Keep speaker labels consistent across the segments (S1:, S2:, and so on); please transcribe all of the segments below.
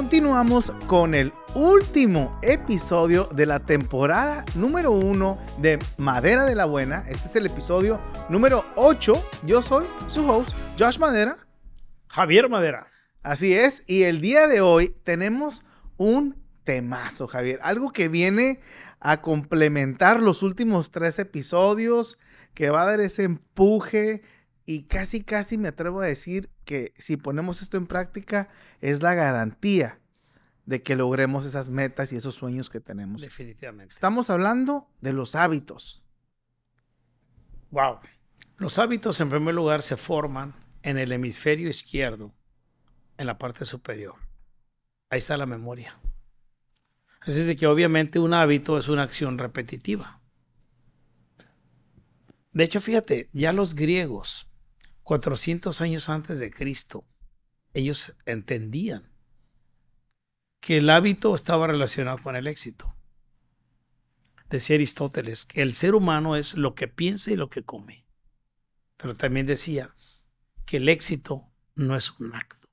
S1: continuamos con el último episodio de la temporada número uno de Madera de la Buena. Este es el episodio número 8. Yo soy su host, Josh Madera. Javier Madera. Así es, y el día de hoy tenemos un temazo, Javier. Algo que viene a complementar los últimos tres episodios, que va a dar ese empuje, y casi, casi me atrevo a decir que si ponemos esto en práctica, es la garantía de que logremos esas metas y esos sueños que tenemos. Definitivamente. Estamos hablando de los hábitos. Wow. Los hábitos, en
S2: primer lugar, se forman en el hemisferio izquierdo, en la parte superior. Ahí está la memoria. Así es de que obviamente un hábito es una acción repetitiva. De hecho, fíjate, ya los griegos 400 años antes de Cristo, ellos entendían que el hábito estaba relacionado con el éxito. Decía Aristóteles que el ser humano es lo que piensa y lo que come. Pero también decía que el éxito no es un acto,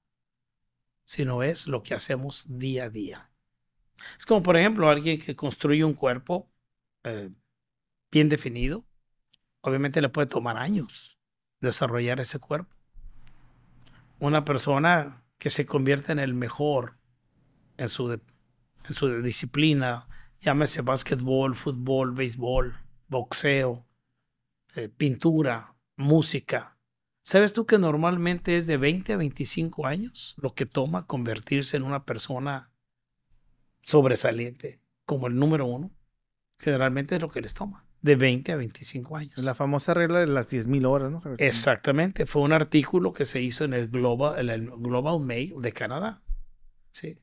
S2: sino es lo que hacemos día a día. Es como, por ejemplo, alguien que construye un cuerpo eh, bien definido, obviamente le puede tomar años desarrollar ese cuerpo. Una persona que se convierte en el mejor en su, disciplina, llámese básquetbol, fútbol, béisbol, boxeo, eh, pintura, música. ¿Sabes tú que normalmente es de 20 a 25 años lo que toma convertirse en una persona sobresaliente como el número uno? Generalmente es lo que les toma de 20 a 25 años. La famosa regla de las 10.000 horas, ¿no? Exactamente, fue un artículo que se hizo en el Global, el Global Mail de Canadá. Sí.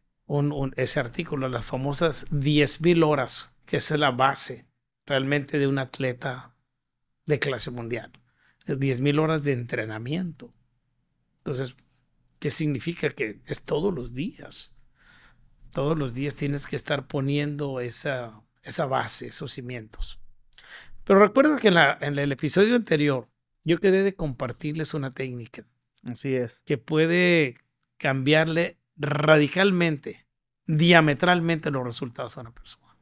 S2: ese artículo, las famosas 10.000 horas, que es la base realmente de un atleta de clase mundial. 10.000 horas de entrenamiento. Entonces, ¿qué significa? Que es todos los días. Todos los días tienes que estar poniendo esa, esa base, esos cimientos. Pero recuerda que en, el episodio anterior yo quedé de compartirles una técnica. Así es. Que puede cambiarle radicalmente, diametralmente los resultados a una persona.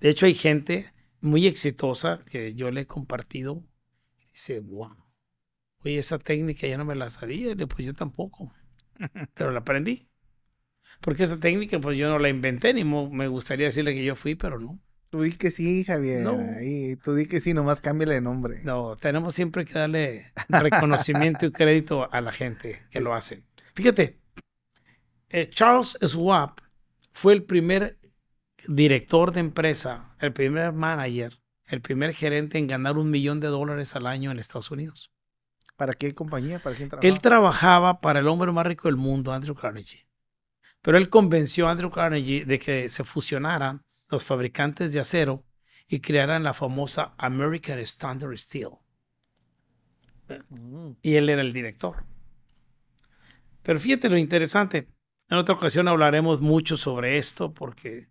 S2: De hecho, hay gente muy exitosa que yo le he compartido. Y dice, wow, oye, esa técnica ya no me la sabía. le, pues yo tampoco. Pero la aprendí. Porque esa técnica, pues yo no la inventé, ni me gustaría decirle que yo fui, pero no.
S1: Tú di que sí, Javier. Ahí, tú di que sí, nomás cámbiale de nombre. No, tenemos siempre que darle
S2: reconocimiento
S1: y crédito a la gente que lo hace. Fíjate,
S2: eh, Charles Swap fue el primer director de empresa, el primer manager, el primer gerente en ganar un millón de dólares al año en Estados Unidos.
S1: ¿Para qué compañía? ¿Para quién trabajaba? Él
S2: trabajaba para el hombre más rico del mundo, Andrew Carnegie. Pero él convenció a Andrew Carnegie de que se fusionaran los fabricantes de acero y crearan la famosa American Standard Steel. Mm. Y él era el director. Pero fíjate lo interesante. En otra ocasión hablaremos mucho sobre esto porque eh,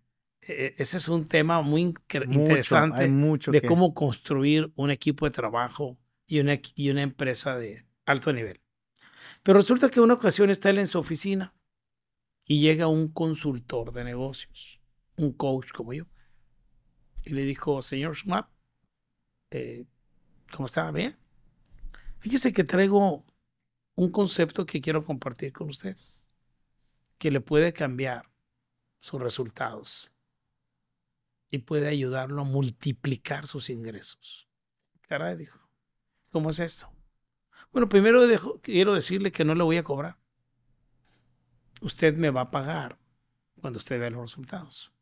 S2: eh, ese es un tema muy interesante de cómo construir un equipo de trabajo y una, y una empresa de alto nivel. Pero resulta que una ocasión está él en su oficina y llega un consultor de negocios un coach como yo. Y le dijo, señor Schmapp, eh, ¿cómo está? ¿Bien? Fíjese que traigo un concepto que quiero compartir con usted, que le puede cambiar sus resultados y puede ayudarlo a multiplicar sus ingresos. Caray, dijo, ¿cómo es esto? Bueno, primero quiero decirle que no le voy a cobrar. Usted me va a pagar cuando usted vea los resultados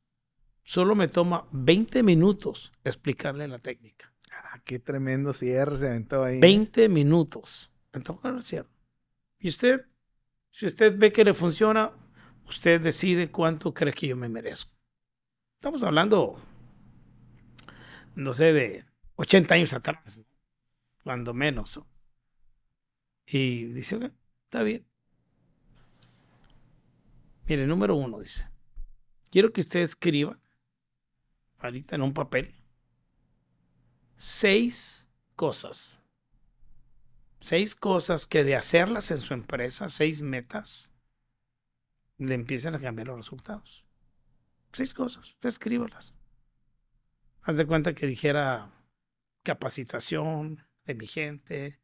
S2: solo me toma 20 minutos explicarle la técnica.
S1: Ah, qué tremendo cierre se aventó ahí.
S2: 20 ¿eh? minutos. Entonces, Y usted, si usted ve que le funciona, usted decide cuánto cree que yo me merezco. Estamos hablando, no sé, de 80 años atrás, cuando menos. Y dice, está bien. Mire, número uno dice, quiero que usted escriba ahorita en un papel, seis cosas. Seis cosas que de hacerlas en su empresa, seis metas, le empiezan a cambiar los resultados. Seis cosas, descríbalas. Haz de cuenta que dijera capacitación de mi gente,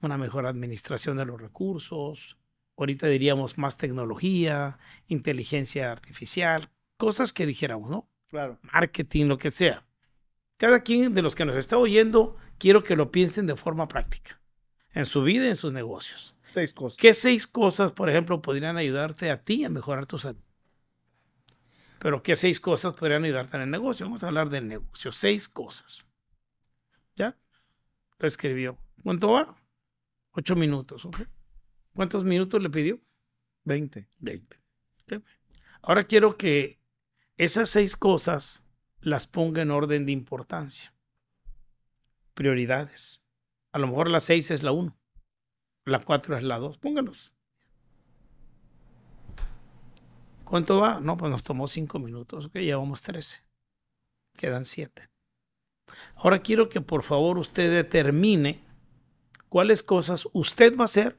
S2: una mejor administración de los recursos, ahorita diríamos más tecnología, inteligencia artificial, cosas que dijéramos, ¿no? claro. marketing, lo que sea. Cada quien de los que nos está oyendo, quiero que lo piensen de forma práctica, en su vida y en sus negocios. Seis cosas. ¿Qué seis cosas, por ejemplo, podrían ayudarte a ti a mejorar tu salud? Pero ¿qué seis cosas podrían ayudarte en el negocio? Vamos a hablar del negocio. Seis cosas. ¿Ya? Lo escribió. ¿Cuánto va? Ocho minutos. ¿Cuántos minutos le pidió? Veinte. Veinte. Ahora quiero que esas seis cosas las ponga en orden de importancia. Prioridades. A lo mejor la seis es la uno, la cuatro es la dos. Póngalos. ¿Cuánto va? No, pues nos tomó cinco minutos. Ok, llevamos trece. Quedan siete. Ahora quiero que por favor usted determine cuáles cosas usted va a hacer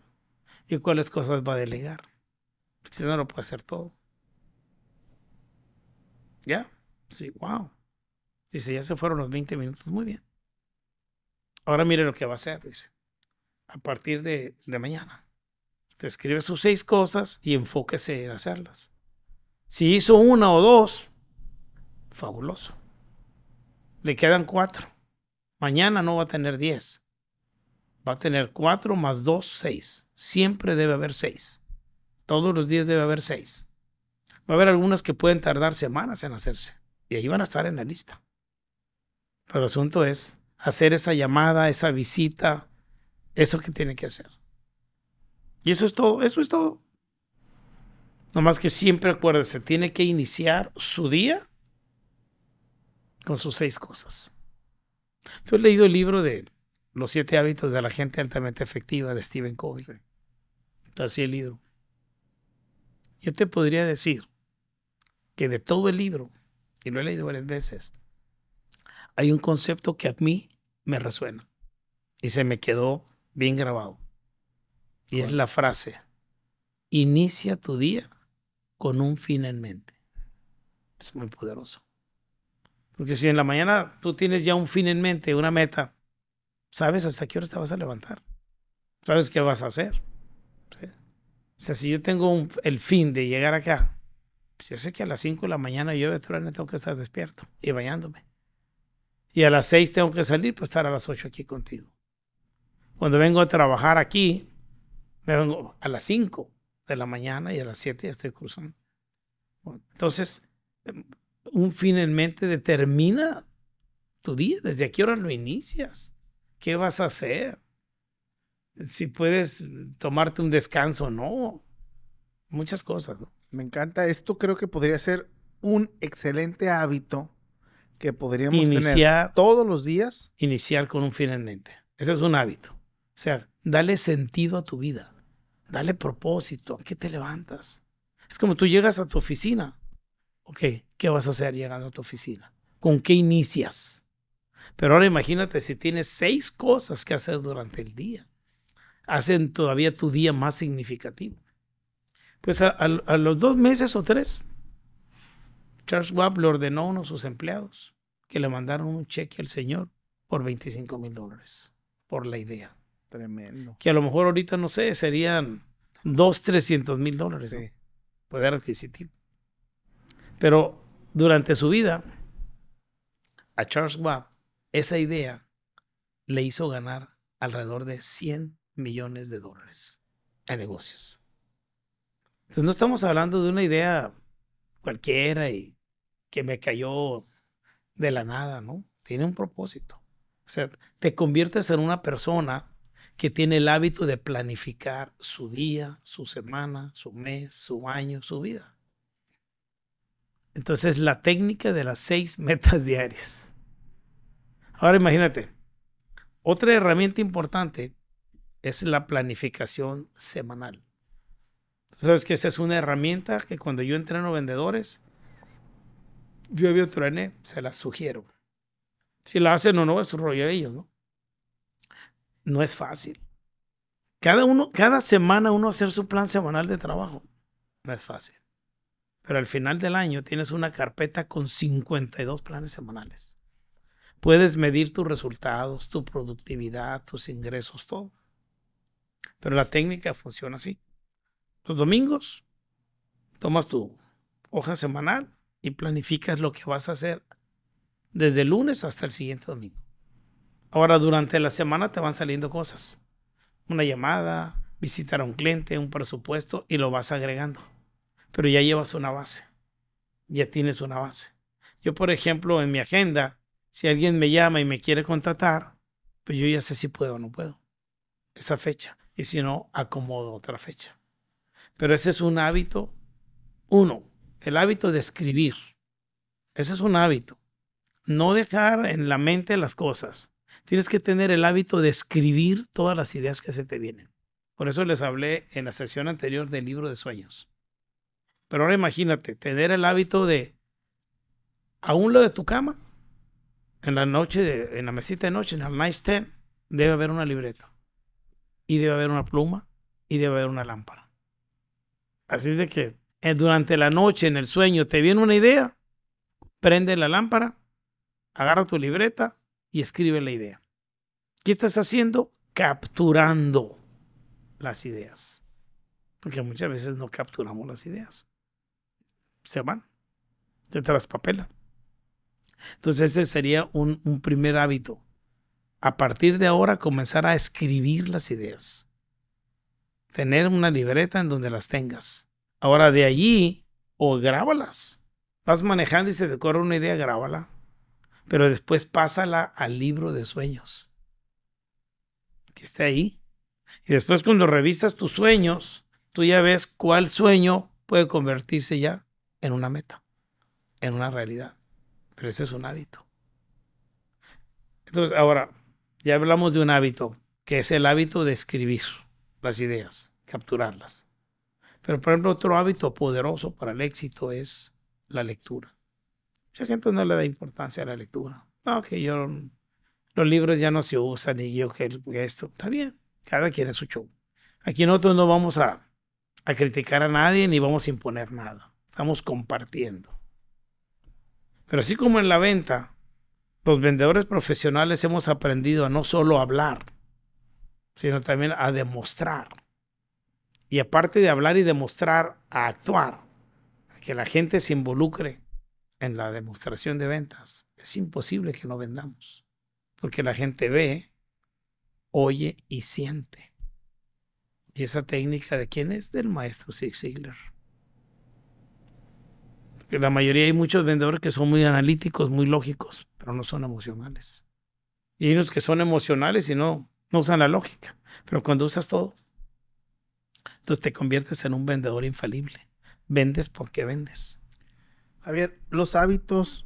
S2: y cuáles cosas va a delegar. Si no, lo puede hacer todo. Ya, sí, wow. Dice, ya se fueron los 20 minutos, muy bien. Ahora mire lo que va a hacer, dice. A partir de, de mañana. Te escribe sus seis cosas y enfóquese en hacerlas. Si hizo una o dos, fabuloso. Le quedan cuatro. Mañana no va a tener diez. Va a tener cuatro más dos, seis. Siempre debe haber seis. Todos los días debe haber seis. Va a haber algunas que pueden tardar semanas en hacerse y ahí van a estar en la lista. Pero el asunto es hacer esa llamada, esa visita, eso que tiene que hacer. Y eso es todo, eso es todo. Nomás que siempre acuérdese, tiene que iniciar su día con sus seis cosas. Yo he leído el libro de Los siete hábitos de la gente altamente efectiva de Stephen Covey. Así el libro. Yo te podría decir de todo el libro, y lo he leído varias veces, hay un concepto que a mí me resuena y se me quedó bien grabado. Y es la frase, inicia tu día con un fin en mente. Es muy poderoso. Porque si en la mañana tú tienes ya un fin en mente, una meta, sabes hasta qué hora te vas a levantar, sabes qué vas a hacer. O sea, si yo tengo el fin de llegar acá, yo sé que a las 5 de la mañana llueve, maneras tengo que estar despierto y bañándome. Y a las 6 tengo que salir para estar a las 8 aquí contigo. Cuando vengo a trabajar aquí, me vengo a las 5 de la mañana y a las 7 ya estoy cruzando. Entonces, un fin en mente determina tu día, desde qué hora lo inicias, qué vas a hacer,
S1: si puedes tomarte un descanso o no, muchas cosas. ¿no? Me encanta. Esto creo que podría ser un excelente hábito que podríamos iniciar,
S2: todos los días. Iniciar con un fin en mente. Ese es un hábito. O sea, dale sentido a tu vida. Dale propósito. ¿A qué te levantas? Es como tú llegas a tu oficina. Ok, ¿qué vas a hacer llegando a tu oficina? ¿Con qué inicias? Pero ahora imagínate si tienes seis cosas que hacer durante el día. Hacen todavía tu día más significativo. Pues a, los dos meses o tres, Charles Schwab le ordenó a uno de sus empleados que le mandaron un cheque al señor por 25 mil dólares por la idea.
S1: Tremendo.
S2: Que a lo mejor ahorita, no sé, serían dos, 300 mil dólares. Sí. Poder adquisitivo. Pero durante su vida, a Charles Schwab, esa idea le hizo ganar alrededor de 100 millones de dólares en negocios. Entonces no estamos hablando de una idea cualquiera y que me cayó de la nada, ¿no? Tiene un propósito. O sea, te conviertes en una persona que tiene el hábito de planificar su día, su semana, su mes, su año, su vida. Entonces, la técnica de las seis metas diarias. Ahora imagínate, otra herramienta importante es la planificación semanal. Tú sabes que esa es una herramienta que cuando yo entreno vendedores, yo he se la sugiero. Si la hacen o no, es un rollo de ellos, ¿no? No es fácil. Cada, uno, cada semana uno hacer su plan semanal de trabajo. No es fácil. Pero al final del año tienes una carpeta con 52 planes semanales. Puedes medir tus resultados, tu productividad, tus ingresos, todo. Pero la técnica funciona así. Los domingos tomas tu hoja semanal y planificas lo que vas a hacer desde el lunes hasta el siguiente domingo. Ahora durante la semana te van saliendo cosas. Una llamada, visitar a un cliente, un presupuesto y lo vas agregando. Pero ya llevas una base. Ya tienes una base. Yo, por ejemplo, en mi agenda, si alguien me llama y me quiere contratar, pues yo ya sé si puedo o no puedo. Esa fecha. Y si no, acomodo otra fecha. Pero ese es un hábito, uno, el hábito de escribir. Ese es un hábito. No dejar en la mente las cosas. Tienes que tener el hábito de escribir todas las ideas que se te vienen. Por eso les hablé en la sesión anterior del libro de sueños. Pero ahora imagínate, tener el hábito de, aún lo de tu cama, en la noche, en la mesita de noche, en el nightstand, debe haber una libreta. Y debe haber una pluma y debe haber una lámpara. Así es de que eh, durante la noche, en el sueño, te viene una idea, prende la lámpara, agarra tu libreta y escribe la idea. ¿Qué estás haciendo? Capturando las ideas. Porque muchas veces no capturamos las ideas. Se van, se traspapelan. Entonces ese sería un, un primer hábito. A partir de ahora comenzar a escribir las ideas tener una libreta en donde las tengas. Ahora de allí, o grábalas. Vas manejando y se te ocurre una idea, grábala. Pero después pásala al libro de sueños. Que esté ahí. Y después cuando revistas tus sueños, tú ya ves cuál sueño puede convertirse ya en una meta, en una realidad. Pero ese es un hábito. Entonces, ahora, ya hablamos de un hábito, que es el hábito de escribir las ideas, capturarlas. Pero, por ejemplo, otro hábito poderoso para el éxito es la lectura. Mucha gente no le da importancia a la lectura. No, que yo, los libros ya no se usan y yo que, esto. Está bien, cada quien es su show. Aquí nosotros no vamos a, a criticar a nadie ni vamos a imponer nada. Estamos compartiendo. Pero así como en la venta, los vendedores profesionales hemos aprendido a no solo hablar, sino también a demostrar. Y aparte de hablar y demostrar, a actuar, a que la gente se involucre en la demostración de ventas. Es imposible que no vendamos, porque la gente ve, oye y siente. Y esa técnica de quién es? Del maestro Zig Ziglar. Porque la mayoría hay muchos vendedores que son muy analíticos, muy lógicos, pero no son emocionales. Y los que son emocionales y no no usan la lógica, pero cuando usas todo, entonces te conviertes en un vendedor infalible. Vendes
S1: porque vendes. Javier, los hábitos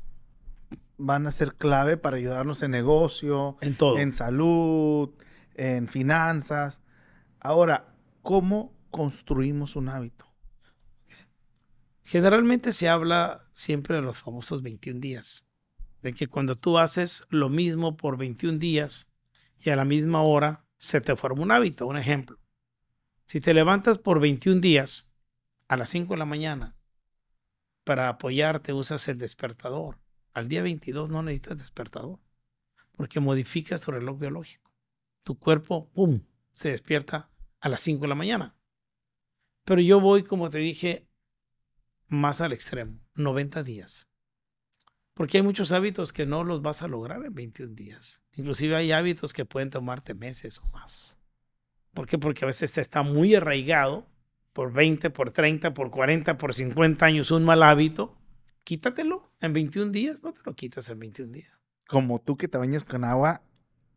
S1: van a ser clave para ayudarnos en negocio, en en salud, en finanzas. Ahora, ¿cómo construimos un hábito?
S2: Generalmente se habla siempre de los famosos 21 días, de que cuando tú haces lo mismo por 21 días, y a la misma hora se te forma un hábito. Un ejemplo, si te levantas por 21 días a las 5 de la mañana, para apoyarte usas el despertador. Al día 22 no necesitas despertador porque modificas tu reloj biológico. Tu cuerpo, ¡pum!, se despierta a las 5 de la mañana. Pero yo voy, como te dije, más al extremo, 90 días. Porque hay muchos hábitos que no los vas a lograr en 21 días. Inclusive hay hábitos que pueden tomarte meses o más. ¿Por qué? Porque a veces te está muy arraigado por 20, por 30, por 40, por 50 años un mal hábito. Quítatelo en 21 días. No te lo quitas en 21 días. Como tú que te bañas con agua.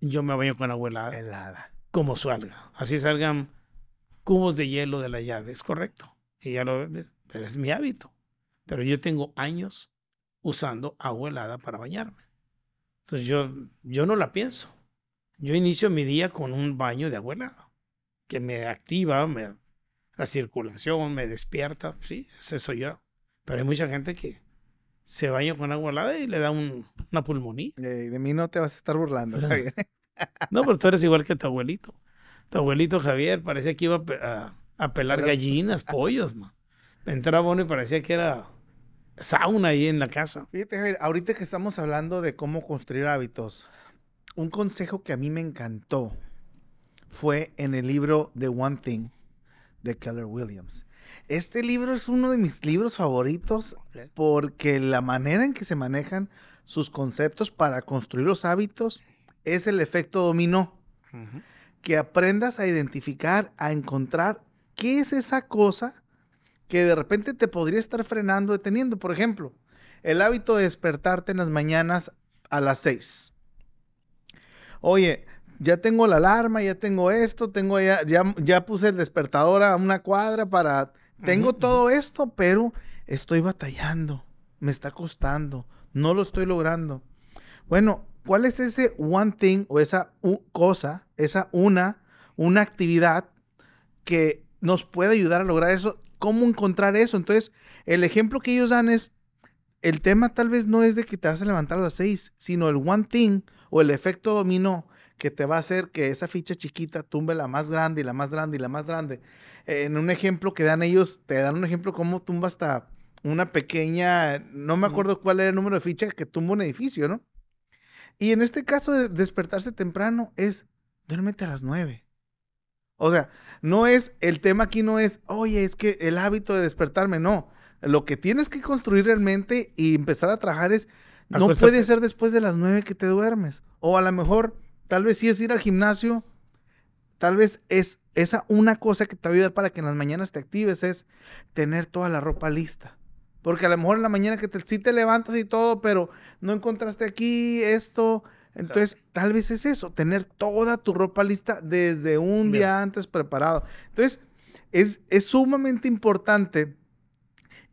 S2: Yo me baño con agua helada. Helada. Como salga. Así salgan cubos de hielo de la llave. Es correcto. Y ya lo ves. Pero es mi hábito. Pero yo tengo años usando agua helada para bañarme. Entonces yo, yo no la pienso. Yo inicio mi día con un baño de agua helada, que me activa, me, la circulación, me despierta, sí, ese soy yo. Pero hay mucha gente que se baña con agua helada y le da una pulmonía. de mí no te vas a estar burlando, Javier. No, pero tú eres igual que tu abuelito. Tu abuelito Javier parecía que iba a, a pelar gallinas, pollos, man. Entraba uno y parecía
S1: que era sauna ahí en la casa. Fíjate, ahorita que estamos hablando de cómo construir hábitos, un consejo que a mí me encantó fue en el libro The One Thing de Keller Williams. Este libro es uno de mis libros favoritos porque la manera en que se manejan sus conceptos para construir los hábitos es el efecto dominó. Que aprendas a identificar, a encontrar qué es esa cosa que de repente te podría estar frenando, deteniendo. Por ejemplo, el hábito de despertarte en las mañanas a las 6. Oye, ya tengo la alarma, ya tengo esto, tengo ya, ya, puse el despertador a una cuadra para... Tengo todo esto, pero estoy batallando, me está costando, no lo estoy logrando. Bueno, ¿cuál es ese one thing o esa cosa, esa una, una actividad que nos puede ayudar a lograr eso cómo encontrar eso. Entonces, el ejemplo que ellos dan es, el tema tal vez no es de que te vas a levantar a las seis, sino el one thing o el efecto dominó que te va a hacer que esa ficha chiquita tumbe la más grande y la más grande y la más grande. en un ejemplo que dan ellos, te dan un ejemplo cómo tumba hasta una pequeña, no me acuerdo cuál era el número de fichas que tumba un edificio, ¿no? Y en este caso de despertarse temprano es, duérmete a las nueve. O sea, no es, el tema aquí no es, oye, es que el hábito de despertarme, no. Lo que tienes que construir realmente y empezar a trabajar es, no puede ser después de las nueve que te duermes. O a lo mejor, tal vez sí es ir al gimnasio, tal vez es esa una cosa que te va a ayudar para que en las mañanas te actives, es tener toda la ropa lista. Porque a lo mejor en la mañana que te, sí te levantas y todo, pero no encontraste aquí esto, entonces, tal vez es eso, tener toda tu ropa lista desde un día antes preparado. Entonces, es, sumamente importante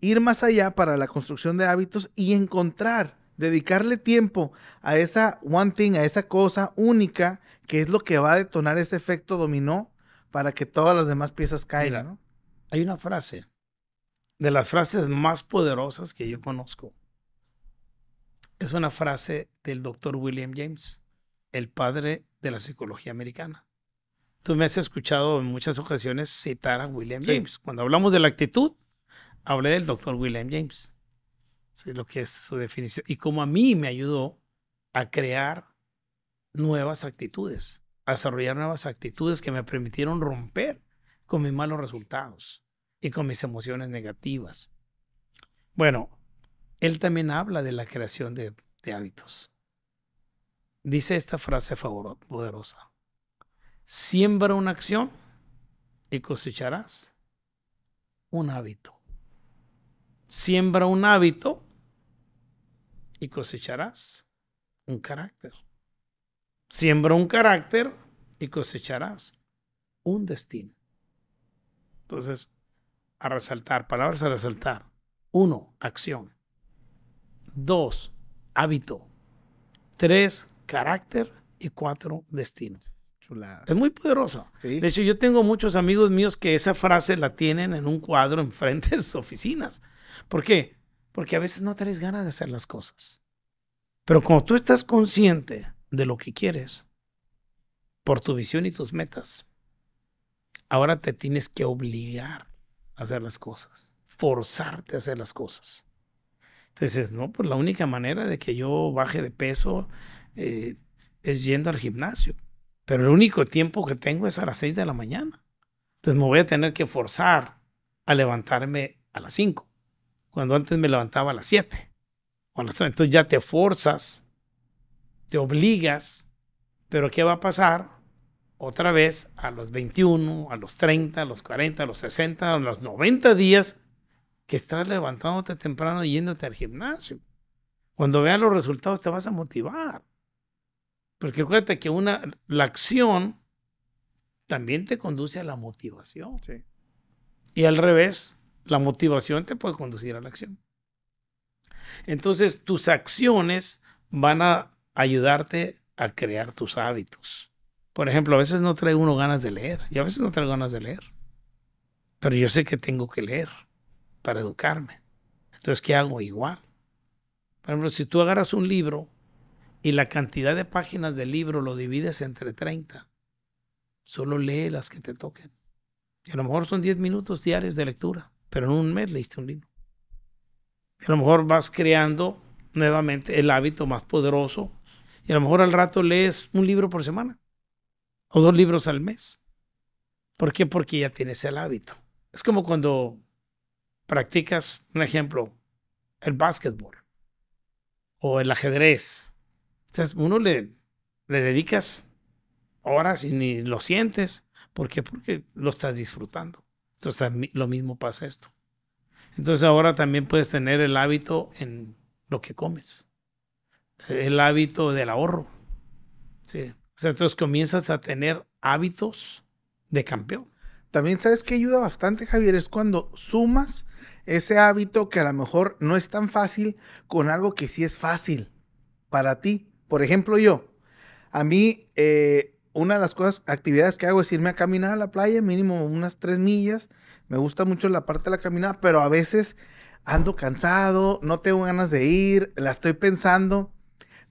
S1: ir más allá para la construcción de hábitos y encontrar, dedicarle tiempo a esa one thing, a esa cosa única, que es lo que va a detonar ese efecto dominó para que todas las demás piezas caigan. Hay una frase, de las frases
S2: más poderosas que yo conozco es una frase del doctor William James, el padre de la psicología americana. Tú me has escuchado en muchas ocasiones citar a William James. Cuando hablamos de la actitud, hablé del doctor William James, lo que es su definición, y cómo a mí me ayudó a crear nuevas actitudes, a desarrollar nuevas actitudes que me permitieron romper con mis malos resultados y con mis emociones negativas. Bueno, él también habla de la creación de, hábitos. Dice esta frase poderosa. Siembra una acción y cosecharás un hábito. Siembra un hábito y cosecharás un carácter. Siembra un carácter y cosecharás un destino. Entonces, a resaltar, palabras a resaltar. Uno, acción. Dos, Hábito. Tres, Carácter. Y cuatro, Destino. Es muy poderoso. De hecho, yo tengo muchos amigos míos que esa frase la tienen en un cuadro enfrente de sus oficinas. ¿Por qué? Porque a veces no tenés ganas de hacer las cosas. Pero cuando tú estás consciente de lo que quieres, por tu visión y tus metas, ahora te tienes que obligar a hacer las cosas, forzarte a hacer las cosas. Entonces, no, pues la única manera de que yo baje de peso eh, es yendo al gimnasio. Pero el único tiempo que tengo es a las 6 de la mañana. Entonces me voy a tener que forzar a levantarme a las 5, cuando antes me levantaba a las 7. Entonces ya te forzas, te obligas, pero ¿qué va a pasar? Otra vez a los 21, a los 30, a los 40, a los 60, a los 90 días que estás levantándote temprano y yéndote al gimnasio. Cuando veas los resultados te vas a motivar. Porque acuérdate que una, la acción también te conduce a la motivación. Y al revés, la motivación te puede conducir a la acción. Entonces, tus acciones van a ayudarte a crear tus hábitos. Por ejemplo, a veces no trae uno ganas de leer. y a veces no traigo ganas de leer. Pero yo sé que tengo que leer para educarme. Entonces, ¿qué hago? Igual. Por ejemplo, si tú agarras un libro y la cantidad de páginas del libro lo divides entre 30, solo lee las que te toquen. Y a lo mejor son 10 minutos diarios de lectura, pero en un mes leíste un libro. Y a lo mejor vas creando nuevamente el hábito más poderoso y a lo mejor al rato lees un libro por semana o dos libros al mes. ¿Por qué? Porque ya tienes el hábito. Es como cuando practicas, un ejemplo, el básquetbol o el ajedrez. Entonces, uno le, le dedicas horas y ni lo sientes. ¿Por qué? Porque lo estás disfrutando. Entonces, lo mismo pasa esto. Entonces, ahora también puedes tener el hábito en lo que comes, el hábito del ahorro. entonces comienzas a tener hábitos de
S1: campeón. También sabes que ayuda bastante, Javier, es cuando sumas ese hábito que a lo mejor no es tan fácil con algo que sí es fácil para ti. Por ejemplo, yo, a mí, eh, una de las cosas, actividades que hago es irme a caminar a la playa, mínimo unas tres millas. Me gusta mucho la parte de la caminada, pero a veces ando cansado, no tengo ganas de ir, la estoy pensando.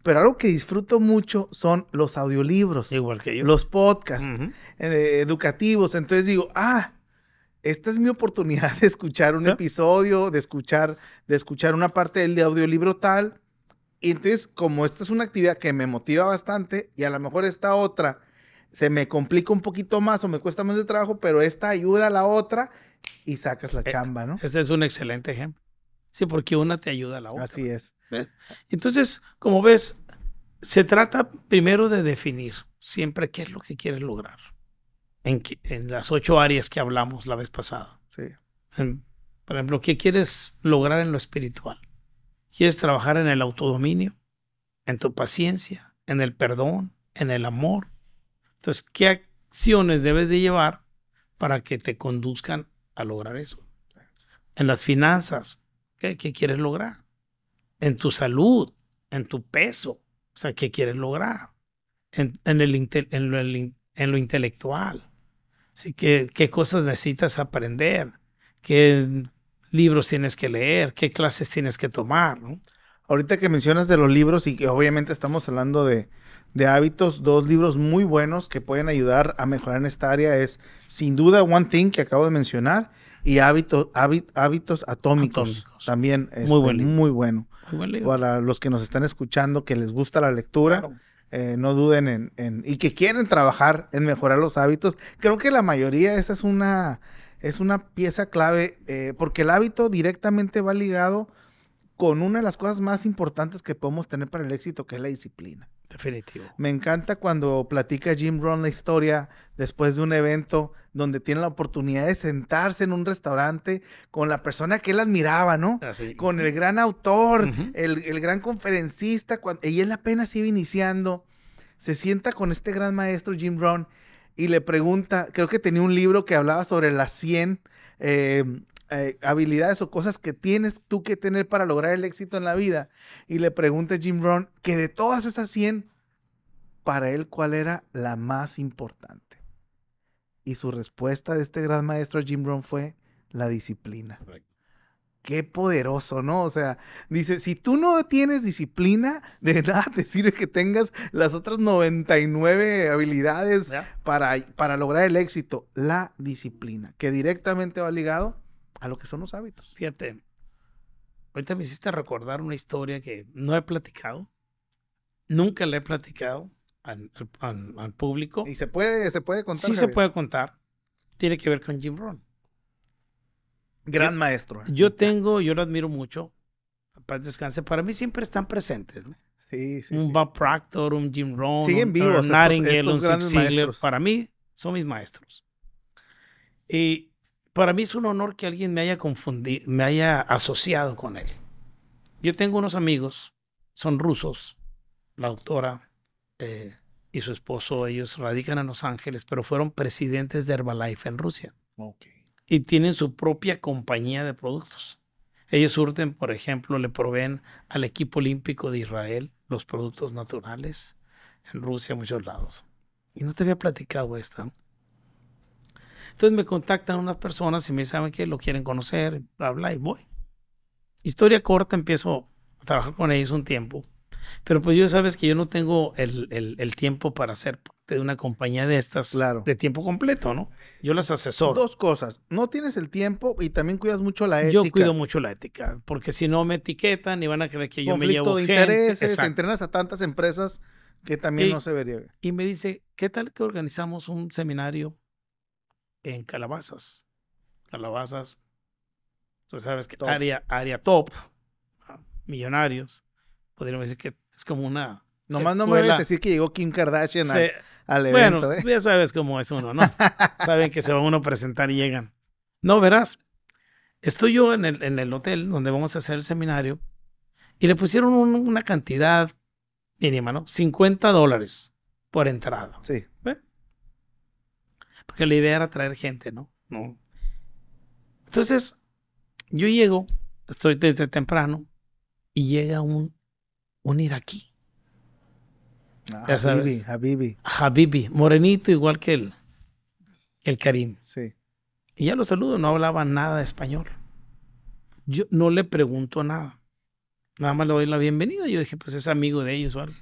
S1: Pero algo que disfruto mucho son los audiolibros. Igual que Los podcasts eh, educativos. Entonces digo, ah, esta es mi oportunidad de escuchar un episodio, de escuchar, de escuchar una parte del audiolibro tal. Y entonces, como esta es una actividad que me motiva bastante y a lo mejor esta otra se me complica un poquito más o me cuesta más de trabajo, pero esta ayuda a la otra y sacas la eh, chamba, ¿no?
S2: Ese es un excelente ejemplo. Sí, porque una te ayuda a la otra. Así es. Entonces, como ves, se trata primero de definir siempre qué es lo que quieres lograr en, las ocho áreas que hablamos la vez pasada. Sí. por ejemplo, ¿qué quieres lograr en lo espiritual? ¿Quieres trabajar en el autodominio? ¿En tu paciencia? ¿En el perdón? ¿En el amor? Entonces, ¿qué acciones debes de llevar para que te conduzcan a lograr eso? En las finanzas, ¿qué, quieres lograr? En tu salud, en tu peso, o sea, ¿qué quieres lograr? en lo intelectual, Así que, ¿qué cosas necesitas aprender? ¿Qué libros tienes que leer?
S1: ¿Qué clases tienes que tomar? Ahorita que mencionas de los libros y que obviamente estamos hablando de, hábitos, dos libros muy buenos que pueden ayudar a mejorar en esta área es sin duda One Thing que acabo de mencionar y hábitos, hábitos atómicos, También es muy, buen este, muy, bueno. Para los que nos están escuchando que les gusta la lectura. Eh, no duden en, y que quieren trabajar en mejorar los hábitos. Creo que la mayoría, esa es una, es una pieza clave, eh, porque el hábito directamente va ligado con una de las cosas más importantes que podemos tener para el éxito, que es la disciplina. Definitivo. Me encanta cuando platica Jim Rohn la historia después de un evento donde tiene la oportunidad de sentarse en un restaurante con la persona que él admiraba, ¿no? Ah, con el gran autor, el, gran conferencista, cuando, y él apenas iba iniciando, se sienta con este gran maestro Jim Rohn y le pregunta, creo que tenía un libro que hablaba sobre las 100 eh, habilidades o cosas que tienes tú que tener para lograr el éxito en la vida. Y le pregunte Jim Brown que de todas esas 100, para él, ¿cuál era la más importante? Y su respuesta de este gran maestro Jim Brown fue la disciplina. qué poderoso, ¿no? O sea, dice, si tú no tienes disciplina, de nada te sirve que tengas las otras 99 habilidades para, para lograr el éxito. La disciplina, que directamente va ligado a lo que son los hábitos. Fíjate,
S2: ahorita me hiciste recordar una historia que no he platicado, nunca la he platicado al, público. ¿Y se puede, se puede contar? Sí, se puede contar. Tiene que ver con Jim Rohn.
S1: Gran maestro. ¿eh? Yo
S2: tengo, yo lo admiro mucho. Paz descanse. Para mí siempre están presentes. Sí, Un Bob Proctor, un Jim Rohn, un Naringel, un Zig Para mí son mis maestros. Y para mí es un honor que alguien me haya me haya asociado con él. Yo tengo unos amigos, son rusos, la doctora eh, y su esposo, ellos radican en Los Ángeles, pero fueron presidentes de Herbalife en Rusia. Y tienen su propia compañía de productos. Ellos surten, por ejemplo, le proveen al equipo olímpico de Israel los productos naturales en Rusia, muchos lados. Y no te había platicado esta. Entonces me contactan unas personas y me ¿saben que Lo quieren conocer, bla, bla, y voy. Historia corta, empiezo a trabajar con ellos un tiempo. Pero pues yo sabes que yo no tengo el, tiempo para ser parte de una compañía de estas claro. de tiempo completo, ¿no? Yo las asesoro. Dos cosas.
S1: No tienes el tiempo y también cuidas mucho la ética. Yo cuido
S2: mucho la ética, porque si no me etiquetan y van a creer que yo me llevo de intereses, entrenas
S1: a tantas empresas
S2: que también no se vería. Y me dice, ¿qué tal que organizamos un seminario en calabazas. Calabazas, tú sabes que área, top, millonarios. Podríamos decir que es como una. Nomás no me debes decir que llegó Kim Kardashian al, evento. Bueno, ¿eh? ya sabes cómo es uno, ¿no? Saben que se va uno a presentar y llegan. No, verás, estoy yo en el, en el hotel donde vamos a hacer el seminario y le pusieron una cantidad mínima, ¿no? 50 dólares por entrada. Sí. Porque la idea era traer gente, ¿no? ¿no? Entonces, yo llego, estoy desde temprano, y llega un, un iraquí. Ah, Habibi, Habibi. morenito igual que el, el Karim. Sí. Y ya lo saludo, no hablaba nada de español. Yo no le pregunto nada. Nada más le doy la bienvenida. Yo dije, pues es amigo de ellos o algo.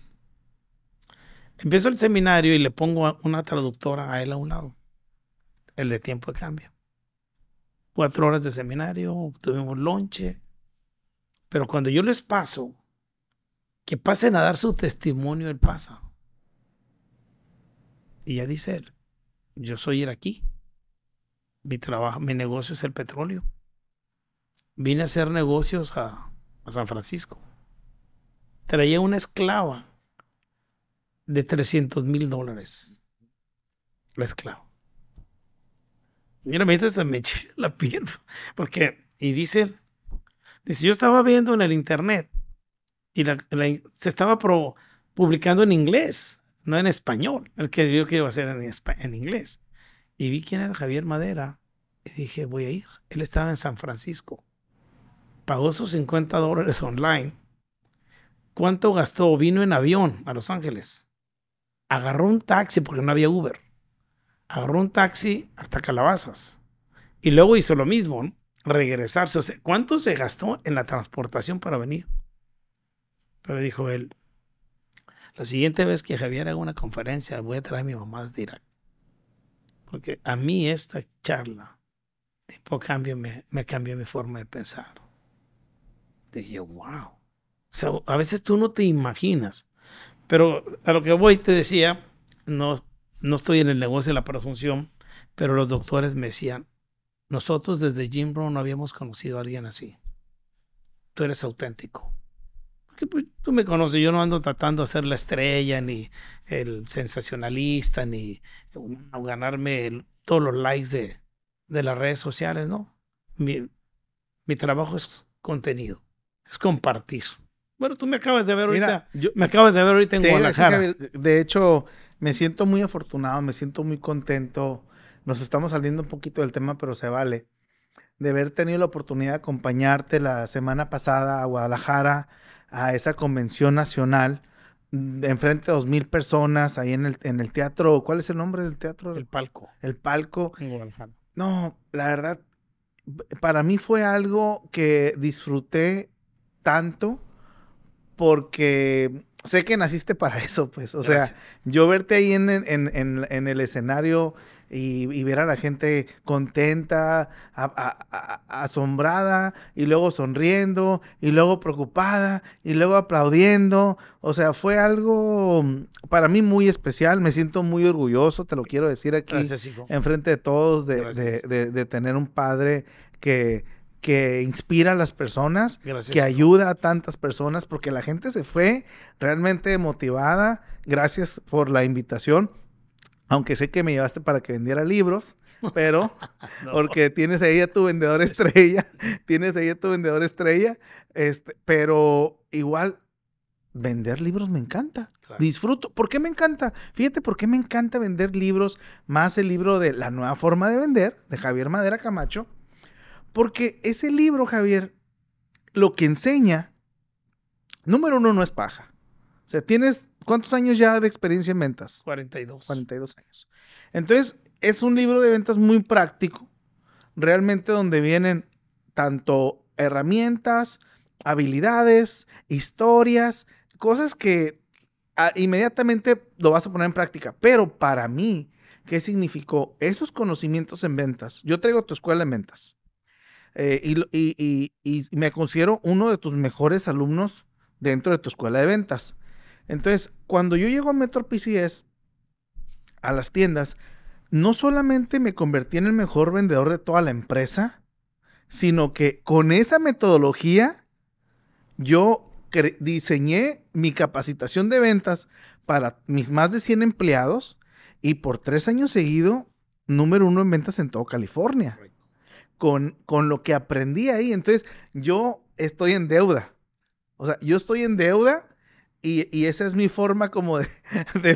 S2: Empiezo el seminario y le pongo una traductora a él a un lado el de tiempo de cambio. Cuatro horas de seminario, tuvimos lonche. Pero cuando yo les paso, que pasen a dar su testimonio, él pasa. Y ya dice él, yo soy aquí Mi trabajo, mi negocio es el petróleo. Vine a hacer negocios a, a San Francisco. Traía una esclava de 300 mil dólares. La esclava. Mira, me se me chilla la piel. Porque, y dice, dice, yo estaba viendo en el internet y se estaba publicando en inglés, no en español. El que vio que iba a en, en inglés. Y vi quién era Javier Madera y dije, voy a ir. Él estaba en San Francisco. Pagó sus 50 dólares online. ¿Cuánto gastó? Vino en avión a Los Ángeles. Agarró un taxi porque no había Uber agarró un taxi hasta Calabazas y luego hizo lo mismo, regresarse. O ¿cuánto se gastó en la transportación para venir? Pero dijo él, la siguiente vez que Javier haga una conferencia voy a traer a mi mamá a Irak. Porque a mí esta charla, tipo cambio, me, cambió mi forma de pensar. Dije wow. O sea, a veces tú no te imaginas. Pero a lo que voy te decía, no no estoy en el negocio de la presunción, pero los doctores me decían, nosotros desde Jim Brown no habíamos conocido a alguien así. Tú eres auténtico. Porque pues, tú me conoces, yo no ando tratando de ser la estrella, ni el sensacionalista, ni mm, ganarme todos los likes de, las redes sociales, no. Mi, mi trabajo es contenido,
S1: es compartir.
S2: Bueno, tú me acabas de ver ahorita. Yo, me acabas de ver ahorita en Guadalajara.
S1: de hecho, me siento muy afortunado, me siento muy contento. Nos estamos saliendo un poquito del tema, pero se vale. De haber tenido la oportunidad de acompañarte la semana pasada a Guadalajara, a esa convención nacional, mm, enfrente de dos mil personas, ahí en el, en el teatro. ¿Cuál es el nombre del teatro? El Palco. El Palco. En Guadalajara. No, la verdad, para mí fue algo que disfruté tanto porque sé que naciste para eso, pues. O sea, yo verte ahí en, el escenario y, ver a la gente contenta, asombrada, y luego sonriendo, y luego preocupada, y luego aplaudiendo. O sea, fue algo mm, para mí muy especial. Me siento muy orgulloso, te lo quiero decir aquí, en frente enfrente de todos, de tener un padre que que inspira a las personas, que ayuda a tantas personas, porque la gente se fue realmente motivada. Gracias por la invitación. Aunque sé que me llevaste para que vendiera libros, pero porque tienes ahí a tu vendedor estrella, tienes ahí a tu vendedor estrella, este, pero igual vender libros me encanta. Disfruto. ¿Por qué me encanta? Fíjate, ¿por qué me encanta vender libros? Más el libro de La nueva forma de vender, de Javier Madera Camacho. Porque ese libro, Javier, lo que enseña, número uno, no es paja. O sea, tienes, ¿cuántos años ya de experiencia en ventas? 42. 42 años. Entonces, es un libro de ventas muy práctico, realmente donde vienen tanto herramientas, habilidades, historias, cosas que ah, inmediatamente lo vas a poner en práctica. Pero para mí, ¿qué significó esos conocimientos en ventas? Yo traigo tu escuela en ventas. Eh, y, me considero uno de tus mejores alumnos dentro de tu escuela de ventas. Entonces, cuando yo llego a Metro a las tiendas, no solamente me convertí en el mejor vendedor de toda la empresa, sino que con esa metodología yo diseñé mi capacitación de ventas para mis más de 100 empleados y por tres años seguido, número uno en ventas en toda California con, lo que aprendí ahí. Entonces, yo estoy en deuda. O sea, yo estoy en deuda y, y esa es mi forma como de,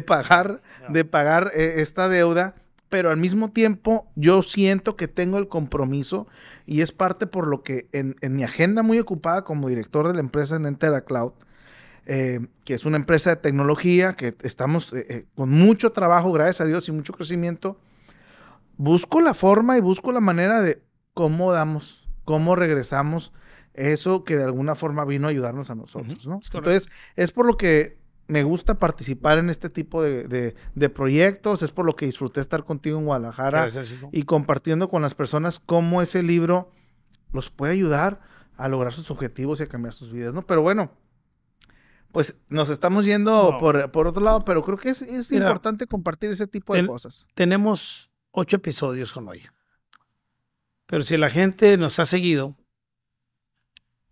S1: pagar, de pagar eh, esta deuda. Pero al mismo tiempo, yo siento que tengo el compromiso y es parte por lo que en, mi agenda muy ocupada como director de la empresa en Entera Cloud, eh, que es una empresa de tecnología, que estamos eh, con mucho trabajo, gracias a Dios, y mucho crecimiento, busco la forma y busco la manera de, cómo damos, cómo regresamos eso que de alguna forma vino a ayudarnos a nosotros, ¿no? Entonces, es por lo que me gusta participar en este tipo de, proyectos, es por lo que disfruté estar contigo en Guadalajara y compartiendo con las personas cómo ese libro los puede ayudar a lograr sus objetivos y a cambiar sus vidas, ¿no? Pero bueno, pues nos estamos yendo por, otro lado, pero creo que es, importante compartir ese tipo de cosas. Tenemos ocho episodios con hoy.
S2: Pero si la gente nos ha seguido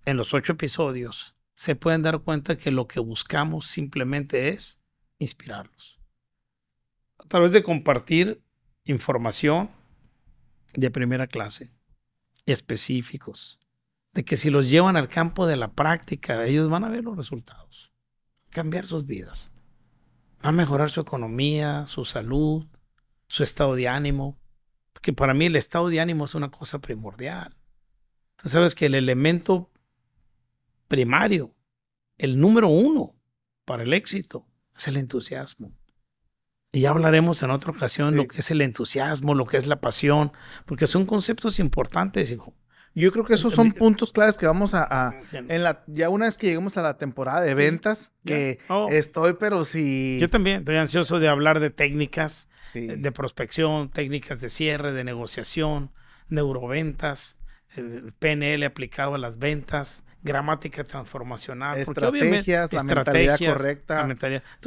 S2: en los ocho episodios, se pueden dar cuenta que lo que buscamos simplemente es inspirarlos. A través de compartir información de primera clase, específicos, de que si los llevan al campo de la práctica, ellos van a ver los resultados, cambiar sus vidas, van a mejorar su economía, su salud, su estado de ánimo, que para mí el estado de ánimo es una cosa primordial. Tú sabes que el elemento primario, el número uno para el éxito, es el entusiasmo. Y ya hablaremos en otra ocasión lo que es el entusiasmo, lo que es la pasión,
S1: porque son conceptos importantes, hijo. Yo creo que esos son puntos claves que vamos a, en la, ya una vez que lleguemos a la temporada de ventas, que oh. estoy, pero si... Yo también
S2: estoy ansioso de hablar de técnicas eh, de prospección, técnicas de cierre, de negociación, neuroventas, PNL aplicado a las ventas,
S1: gramática transformacional, estrategias, la mentalidad correcta,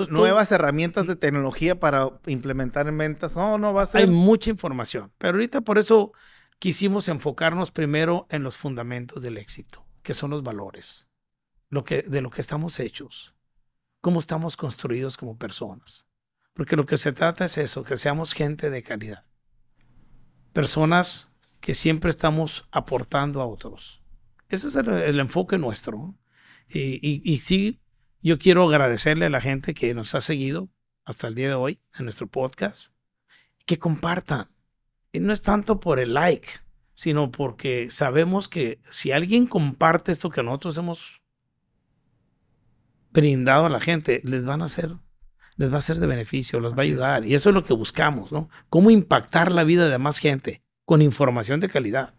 S1: nuevas herramientas de tecnología para implementar en ventas. No, no va a ser. Hay mucha información,
S2: pero ahorita por eso quisimos enfocarnos primero en los fundamentos del éxito, que son los valores, lo que, de lo que estamos hechos, cómo estamos construidos como personas. Porque lo que se trata es eso, que seamos gente de calidad, personas que siempre estamos aportando a otros. Ese es el, enfoque nuestro. Y, y sí, yo quiero agradecerle a la gente que nos ha seguido hasta el día de hoy en nuestro podcast, que compartan, y no es tanto por el like, sino porque sabemos que si alguien comparte esto que nosotros hemos brindado a la gente, les van a hacer, les va a ser de beneficio, los va a ayudar. Y eso es lo que buscamos, ¿no? Cómo impactar la vida de más gente con información de calidad.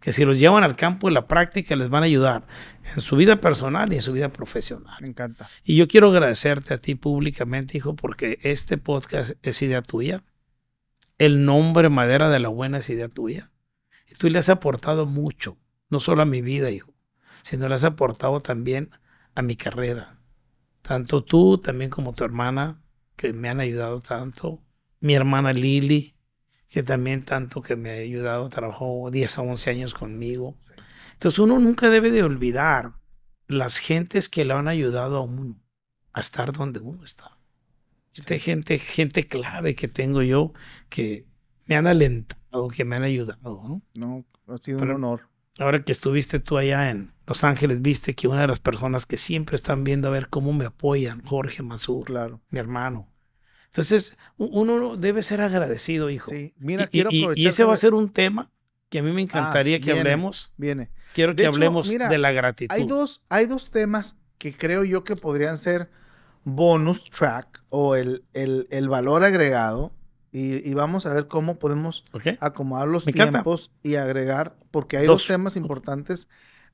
S2: Que si los llevan al campo de la práctica, les van a ayudar en su vida personal y en su vida profesional. Me encanta. Y yo quiero agradecerte a ti públicamente, hijo, porque este podcast es idea tuya el nombre madera de la buena idea tuya. Y tú le has aportado mucho, no solo a mi vida, hijo, sino le has aportado también a mi carrera. Tanto tú también como tu hermana, que me han ayudado tanto. Mi hermana Lili, que también tanto que me ha ayudado, trabajó 10 a 11 años conmigo. Entonces uno nunca debe de olvidar las gentes que le han ayudado a uno a estar donde uno está. Este, gente, gente clave que tengo yo que me han alentado, que me han ayudado.
S1: No, ha sido un honor.
S2: Ahora que estuviste tú allá en Los Ángeles, viste que una de las personas que siempre están viendo a ver cómo me apoyan, Jorge Mansur, claro. mi hermano. Entonces, uno debe ser agradecido, hijo. Sí, mira, y, quiero aprovechar y ese va a ser
S1: un tema que a mí me ah, encantaría que hablemos. Viene. Quiero que hablemos de la gratitud. Hay dos, hay dos temas que creo yo que podrían ser bonus track o el, el, valor agregado y, vamos a ver cómo podemos acomodar los tiempos y agregar, porque hay dos, temas importantes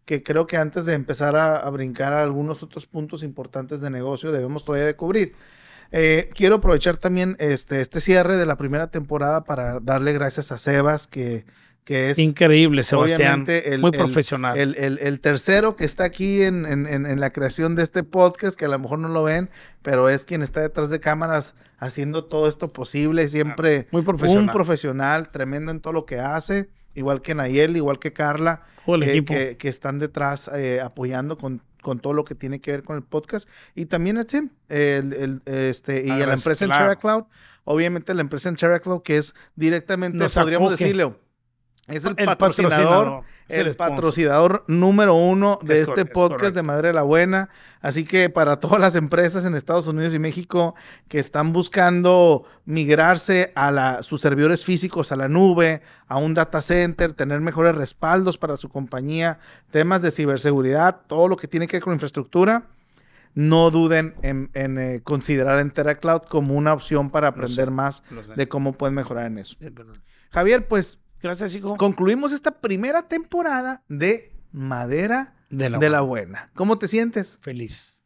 S1: que creo que antes de empezar a, brincar a algunos otros puntos importantes de negocio debemos todavía de cubrir. Eh, quiero aprovechar también este, este cierre de la primera temporada para darle gracias a Sebas que que es increíble, Sebastián. muy profesional. El, tercero que está aquí en, la creación de este podcast, que a lo mejor no lo ven, pero es quien está detrás de cámaras haciendo todo esto posible, siempre ah, muy profesional. un profesional, tremendo en todo lo que hace. Igual que Nayel, igual que Carla, eh, que, están detrás eh, apoyando con todo lo que tiene que ver con el podcast y también este, a el, y la empresa Cloud. Obviamente la empresa en Cloud que es directamente, podríamos decirle, es el, patrocinador, el patrocinador número uno de este podcast de Madre la Buena. Así que para todas las empresas en Estados Unidos y México que están buscando migrarse a sus servidores físicos a la nube, a un data center, tener mejores respaldos para su compañía, temas de ciberseguridad, todo lo que tiene que ver con infraestructura, no duden en, eh, considerar Entera Cloud como una opción para aprender más de cómo pueden mejorar en eso. Javier, pues Gracias, hijo. Concluimos esta primera temporada de Madera de la, buena. ¿Cómo te sientes? Feliz.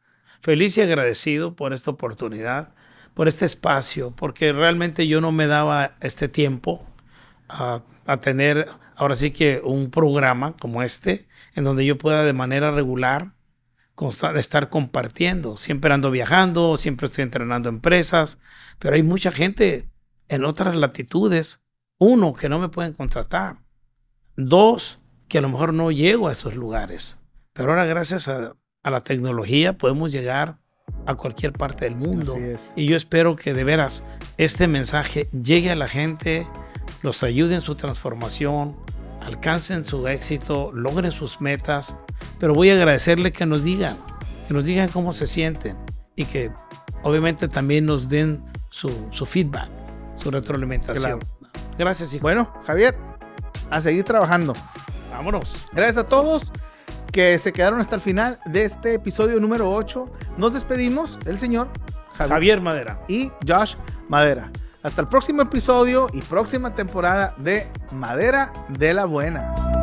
S1: Feliz y agradecido por esta oportunidad,
S2: por este espacio, porque realmente yo no me daba este tiempo a, a tener ahora sí que un programa como este, en donde yo pueda de manera regular estar compartiendo. Siempre ando viajando, siempre estoy entrenando empresas, pero hay mucha gente en otras latitudes uno, que no me pueden contratar. Dos, que a lo mejor no llego a esos lugares. Pero ahora gracias a, la tecnología podemos llegar a cualquier parte del mundo. Y yo espero que de veras este mensaje llegue a la gente, los ayude en su transformación, alcancen su éxito, logren sus metas. Pero voy a agradecerle que nos digan, que nos digan cómo se sienten y que obviamente también nos
S1: den su, feedback,
S2: su retroalimentación.
S1: Gracias, y Bueno, Javier, a seguir trabajando. Vámonos. Gracias a todos que se quedaron hasta el final de este episodio número 8. Nos despedimos, el señor Javier Madera y Josh Madera. Hasta el próximo episodio y próxima temporada de Madera de la Buena.